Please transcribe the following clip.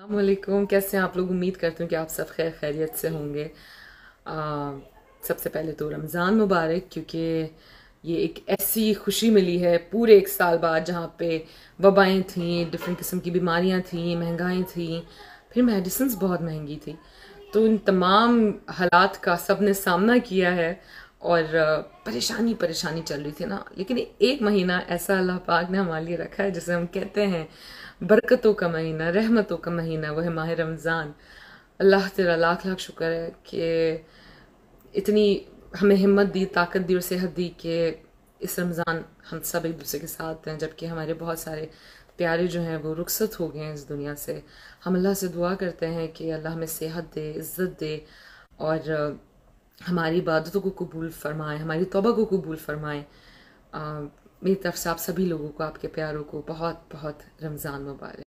अल्लाम कैसे हैं आप लोग उम्मीद करती हूँ कि आप सब खैर खैरियत से होंगे सबसे पहले तो रमज़ान मुबारक क्योंकि ये एक ऐसी खुशी मिली है पूरे एक साल बाद जहाँ पे वबाएँ थीं डिफरेंट किस्म की बीमारियाँ थीं महंगाई थी फिर मेडिसिन बहुत महंगी थी तो इन तमाम हालात का सब ने सामना किया है और परेशानी परेशानी चल रही थी ना लेकिन एक महीना ऐसा अल्लाह पाक ने हमारे लिए रखा है जिसे हम कहते हैं बरकतों का महीना रहमतों का महीना वह है माह रमज़ान अल्लाह तेरा लाख लाख शुक्र है कि इतनी हमें हिम्मत दी ताकत दी और सेहत दी कि इस रमज़ान हम सब एक दूसरे के साथ हैं जबकि हमारे बहुत सारे प्यारे जो हैं वो रुखसत हो गए हैं इस दुनिया से हम अल्लाह से दुआ करते हैं कि अल्लाह हमें सेहत दे इज़्ज़त दे और हमारी इबादतों को कबूल फरमाएं हमारी तोबा को कबूल फरमाएं मेरी तरफ से आप सभी लोगों को आपके प्यारों को बहुत बहुत रमज़ान मुबारक